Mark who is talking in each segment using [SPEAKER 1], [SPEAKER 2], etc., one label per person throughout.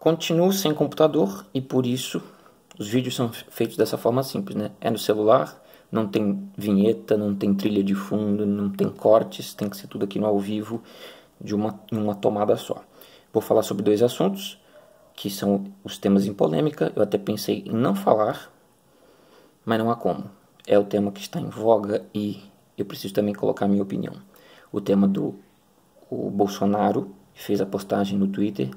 [SPEAKER 1] Continuo sem computador e por isso os vídeos são feitos dessa forma simples, né? É no celular, não tem vinheta, não tem trilha de fundo, não tem cortes, tem que ser tudo aqui no ao vivo, de uma, uma tomada só. Vou falar sobre dois assuntos, que são os temas em polêmica. Eu até pensei em não falar, mas não há como. É o tema que está em voga e eu preciso também colocar minha opinião. O tema do o Bolsonaro fez a postagem no Twitter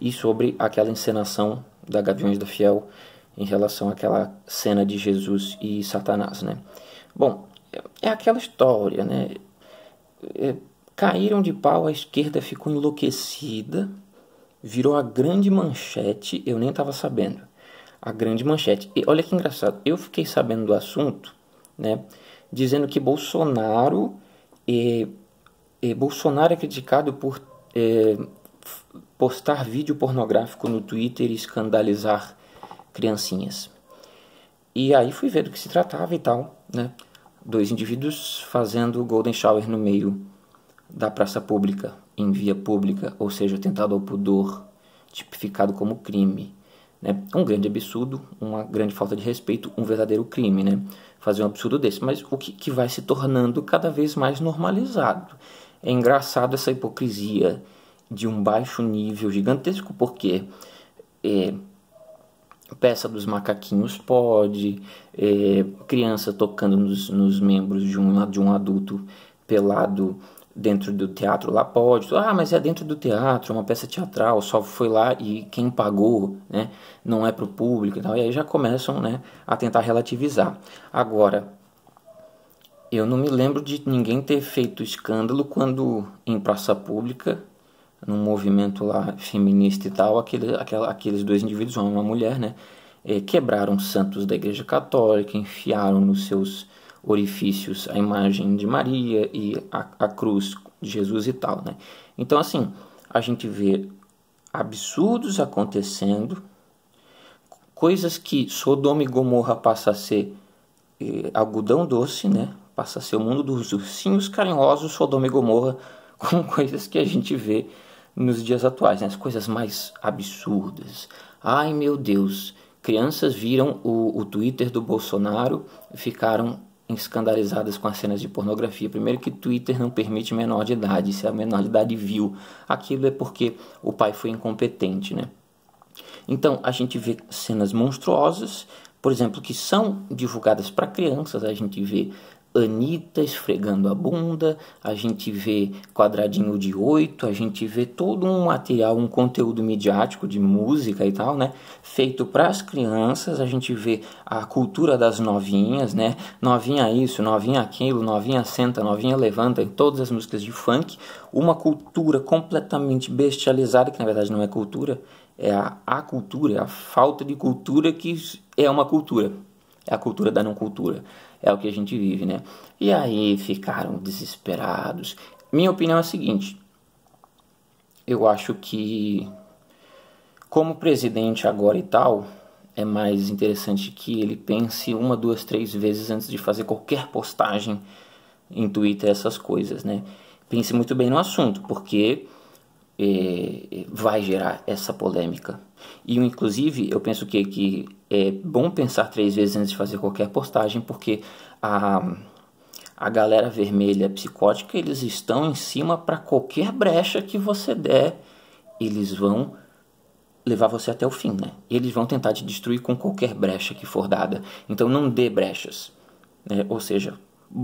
[SPEAKER 1] e sobre aquela encenação da Gaviões da Fiel em relação àquela cena de Jesus e Satanás, né? Bom, é aquela história, né? É, caíram de pau, a esquerda ficou enlouquecida, virou a grande manchete, eu nem estava sabendo. A grande manchete. E olha que engraçado, eu fiquei sabendo do assunto, né? Dizendo que Bolsonaro, é, é Bolsonaro é criticado por é, postar vídeo pornográfico no Twitter e escandalizar criancinhas. E aí fui ver do que se tratava e tal, né? Dois indivíduos fazendo golden shower no meio da praça pública, em via pública, ou seja, tentado ao pudor, tipificado como crime. Né? Um grande absurdo, uma grande falta de respeito, um verdadeiro crime, né? Fazer um absurdo desse, mas o que, que vai se tornando cada vez mais normalizado. É engraçado essa hipocrisia de um baixo nível gigantesco, porque é, peça dos macaquinhos pode, é, criança tocando nos, nos, membros de um, de um adulto pelado dentro do teatro lá pode. Ah, mas é dentro do teatro, é uma peça teatral, só foi lá e quem pagou, né? Não é para o público e tal. E aí já começam, né, a tentar relativizar. Agora, eu não me lembro de ninguém ter feito escândalo quando em praça pública num movimento lá feminista e tal, aquele, aquela, aqueles dois indivíduos, homem e uma mulher, né, é, quebraram santos da Igreja Católica, enfiaram nos seus orifícios a imagem de Maria e a, a cruz de Jesus e tal, né? Então, assim, a gente vê absurdos acontecendo, coisas que Sodoma e Gomorra passa a ser eh, algodão doce, né? Passa a ser o mundo dos ursinhos carinhosos, Sodoma e Gomorra, com coisas que a gente vê nos dias atuais, né? as coisas mais absurdas. Ai meu Deus, crianças viram o, o Twitter do Bolsonaro e ficaram escandalizadas com as cenas de pornografia. Primeiro que Twitter não permite menor de idade, se é a menor de idade viu aquilo é porque o pai foi incompetente, né? Então a gente vê cenas monstruosas, por exemplo, que são divulgadas para crianças, a gente vê Anitta esfregando a bunda, a gente vê quadradinho de oito, a gente vê todo um material, um conteúdo midiático de música e tal, né? Feito para as crianças, a gente vê a cultura das novinhas, né? Novinha isso, novinha aquilo, novinha senta, novinha levanta, em todas as músicas de funk, uma cultura completamente bestializada, que na verdade não é cultura, é a, a cultura, é a falta de cultura que é uma cultura. É a cultura da não cultura. É o que a gente vive, né? E aí ficaram desesperados. Minha opinião é a seguinte: eu acho que, como presidente agora e tal, é mais interessante que ele pense uma, duas, três vezes antes de fazer qualquer postagem em Twitter, essas coisas, né? Pense muito bem no assunto, porque é, é, vai gerar essa polêmica. E inclusive eu penso que, que é bom pensar três vezes antes de fazer qualquer postagem, porque a, a galera vermelha psicótica eles estão em cima para qualquer brecha que você der, eles vão levar você até o fim, né? E eles vão tentar te destruir com qualquer brecha que for dada. Então não dê brechas, né? ou seja,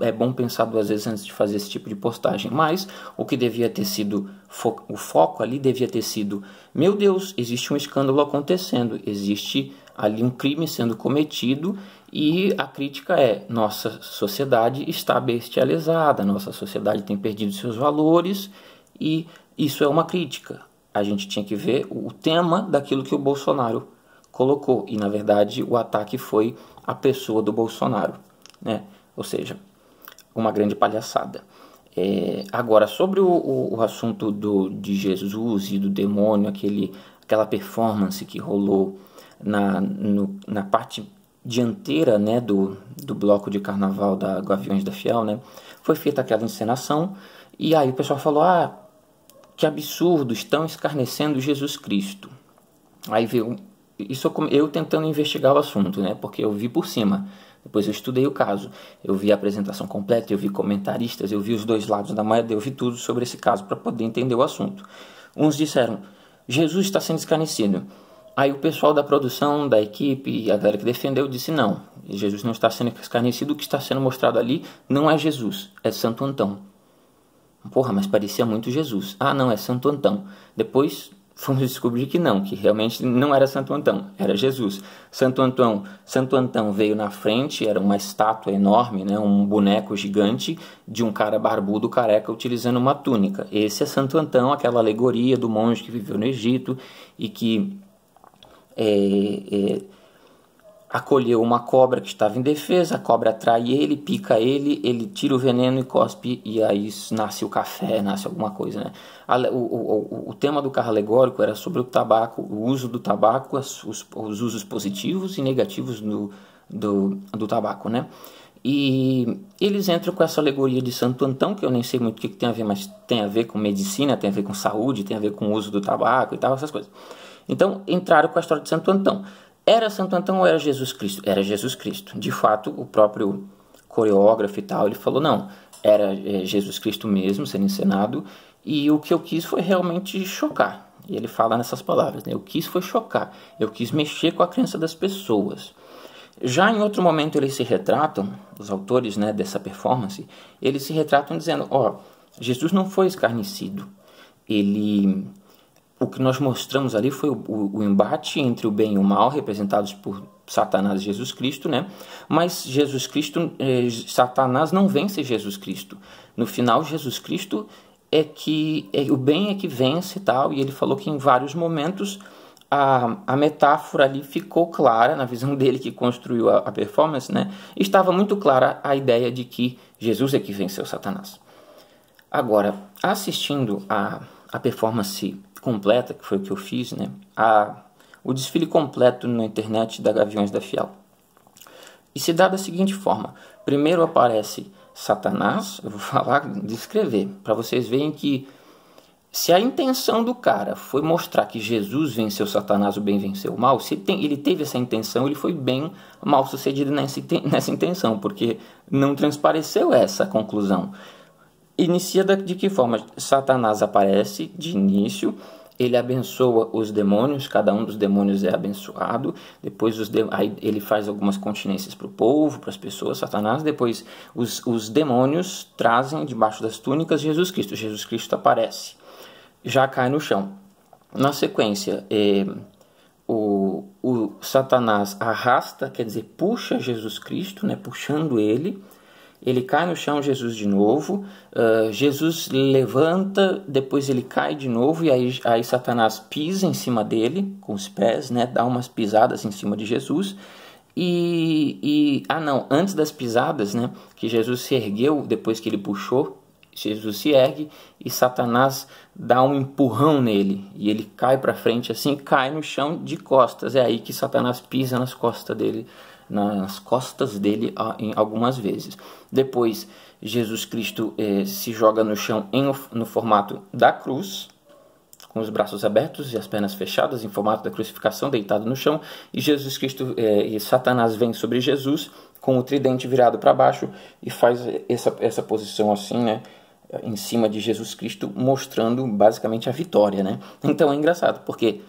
[SPEAKER 1] é bom pensar duas vezes antes de fazer esse tipo de postagem. Mas o que devia ter sido fo o foco ali devia ter sido: meu Deus, existe um escândalo acontecendo, existe ali um crime sendo cometido e a crítica é: nossa sociedade está bestializada, nossa sociedade tem perdido seus valores e isso é uma crítica. A gente tinha que ver o tema daquilo que o Bolsonaro colocou e na verdade o ataque foi a pessoa do Bolsonaro, né? Ou seja, uma grande palhaçada. É, agora, sobre o, o, o, assunto do, de Jesus e do demônio, aquele, aquela performance que rolou na, no, na parte dianteira né, do, do bloco de carnaval da Guaviões da Fiel, né, foi feita aquela encenação e aí o pessoal falou: ah, que absurdo, estão escarnecendo Jesus Cristo. Aí veio. Isso eu tentando investigar o assunto, né, porque eu vi por cima. Depois eu estudei o caso, eu vi a apresentação completa, eu vi comentaristas, eu vi os dois lados da moeda, eu vi tudo sobre esse caso para poder entender o assunto. Uns disseram: Jesus está sendo escarnecido. Aí o pessoal da produção, da equipe, a galera que defendeu, disse: não, Jesus não está sendo escarnecido, o que está sendo mostrado ali não é Jesus, é Santo Antão. Porra, mas parecia muito Jesus. Ah, não, é Santo Antão. Depois fomos descobrir que não, que realmente não era Santo Antão, era Jesus. Santo Antão, Santo Antão veio na frente, era uma estátua enorme, né, um boneco gigante de um cara barbudo careca utilizando uma túnica. Esse é Santo Antão, aquela alegoria do monge que viveu no Egito e que é, é, acolheu uma cobra que estava em defesa, a cobra atrai ele, pica ele, ele tira o veneno e cospe, e aí nasce o café, nasce alguma coisa. Né? O, o, o tema do carro alegórico era sobre o tabaco, o uso do tabaco, os, os usos positivos e negativos do, do, do tabaco. Né? E eles entram com essa alegoria de Santo Antão, que eu nem sei muito o que, que, tem a ver, mas tem a ver com medicina, tem a ver com saúde, tem a ver com o uso do tabaco e tal, essas coisas. Então entraram com a história de Santo Antão. Era Santo Antão ou era Jesus Cristo? Era Jesus Cristo. De fato, o próprio coreógrafo e tal, ele falou, não, era eh, Jesus Cristo mesmo sendo encenado, e o que eu quis foi realmente chocar. E ele fala nessas palavras, né? eu quis foi chocar, eu quis mexer com a crença das pessoas. Já em outro momento eles se retratam, os autores né, dessa performance, eles se retratam dizendo, ó, oh, Jesus não foi escarnecido, ele o que nós mostramos ali foi o, o, o, embate entre o bem e o mal, representados por Satanás e Jesus Cristo, né? Mas Jesus Cristo, eh, Satanás não vence Jesus Cristo. No final, Jesus Cristo é que é, o bem é que vence e tal. E ele falou que em vários momentos a, a metáfora ali ficou clara na visão dele que construiu a, a performance, né? Estava muito clara a ideia de que Jesus é que venceu Satanás. Agora, assistindo a, a performance completa, que foi o que eu fiz, né? A, o desfile completo na internet da Gaviões da Fiel. E se dá da seguinte forma: primeiro aparece Satanás, eu vou falar, descrever, para vocês verem que se a intenção do cara foi mostrar que Jesus venceu Satanás, o bem venceu o mal, se ele teve essa intenção, ele foi bem mal sucedido nessa intenção, porque não transpareceu essa conclusão inicia de que forma? Satanás aparece de início, ele abençoa os demônios, cada um dos demônios é abençoado. Depois os de... Aí ele faz algumas continências para o povo, para as pessoas, Satanás. Depois os, os demônios trazem debaixo das túnicas Jesus Cristo. Jesus Cristo aparece, já cai no chão. Na sequência, é, o, o Satanás arrasta, quer dizer, puxa Jesus Cristo, né, puxando ele ele cai no chão, Jesus de novo. Uh, Jesus levanta, depois ele cai de novo, e aí, aí Satanás pisa em cima dele, com os pés, né? Dá umas pisadas em cima de Jesus. E, e, ah não, antes das pisadas, né, que Jesus se ergueu depois que ele puxou, Jesus se ergue e Satanás dá um empurrão nele e ele cai para frente assim, cai no chão de costas. É aí que Satanás pisa nas costas dele nas costas dele ah, algumas vezes. Depois, Jesus Cristo eh, se joga no chão em, no formato da cruz, com os braços abertos e as pernas fechadas, em formato da crucificação, deitado no chão, e Jesus Cristo eh, e Satanás vem sobre Jesus com o tridente virado para baixo e faz essa, essa posição assim, né? Em cima de Jesus Cristo, mostrando basicamente a vitória, né? Então é engraçado, porque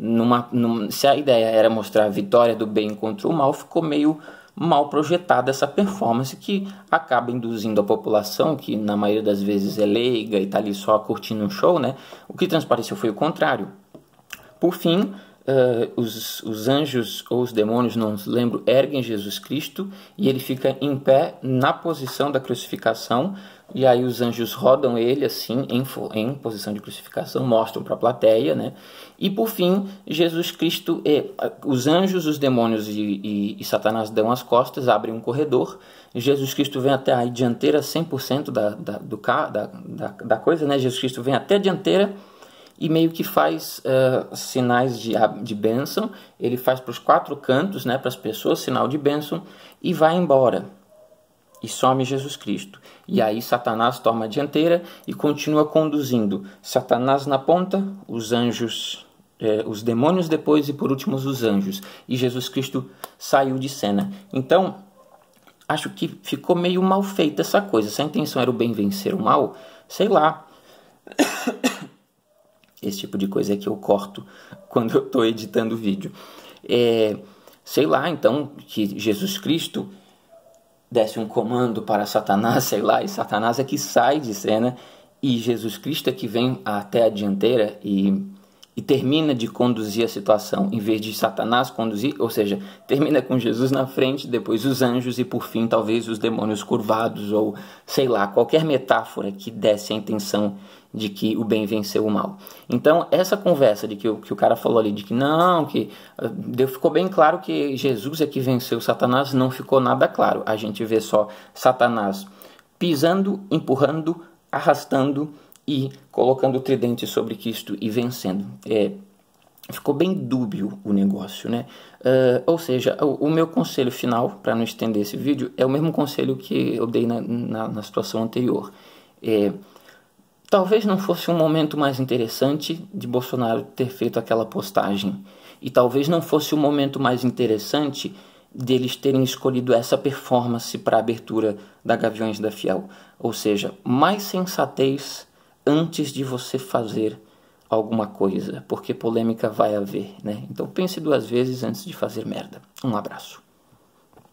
[SPEAKER 1] numa, se a ideia era mostrar a vitória do bem contra o mal, ficou meio mal projetada essa performance que acaba induzindo a população, que na maioria das vezes é leiga e está ali só curtindo um show, né? O que transpareceu foi o contrário. Por fim, uh, os, os anjos ou os demônios, não lembro, erguem Jesus Cristo e ele fica em pé na posição da crucificação, e aí os anjos rodam ele assim, em, em posição de crucificação, mostram para a plateia, né? E por fim, Jesus Cristo, eh, os anjos, os demônios e, e, e, Satanás dão as costas, abrem um corredor. Jesus Cristo vem até a dianteira 100% da, da, do, da, da, da coisa, né? Jesus Cristo vem até a dianteira e meio que faz uh, sinais de, de bênção. Ele faz para os quatro cantos, né? Para as pessoas, sinal de bênção e vai embora e some Jesus Cristo. E aí Satanás toma a dianteira e continua conduzindo Satanás na ponta, os anjos, eh, os demônios depois e por último os anjos. E Jesus Cristo saiu de cena. Então, acho que ficou meio mal feita essa coisa. Se a intenção era o bem vencer o mal, sei lá. Esse tipo de coisa é que eu corto quando eu estou editando vídeo. É, sei lá, então, que Jesus Cristo desce um comando para Satanás, sei lá, e Satanás é que sai de cena e Jesus Cristo é que vem até a dianteira e e termina de conduzir a situação, em vez de Satanás conduzir, ou seja, termina com Jesus na frente, depois os anjos e por fim talvez os demônios curvados ou sei lá, qualquer metáfora que desse a intenção de que o bem venceu o mal. Então, essa conversa de que o, que o cara falou ali, de que não, que ficou bem claro que Jesus é que venceu Satanás, não ficou nada claro. A gente vê só Satanás pisando, empurrando, arrastando e colocando o tridente sobre Cristo e vencendo. É, ficou bem dúbio o negócio, né? Uh, ou seja, o, o, meu conselho final, para não estender esse vídeo, é o mesmo conselho que eu dei na, na, na situação anterior. É, talvez não fosse um momento mais interessante de Bolsonaro ter feito aquela postagem. E talvez não fosse o um momento mais interessante deles terem escolhido essa performance para a abertura da Gaviões da Fiel. Ou seja, mais sensatez antes de você fazer alguma coisa, porque polêmica vai haver, né? Então pense duas vezes antes de fazer merda. Um abraço.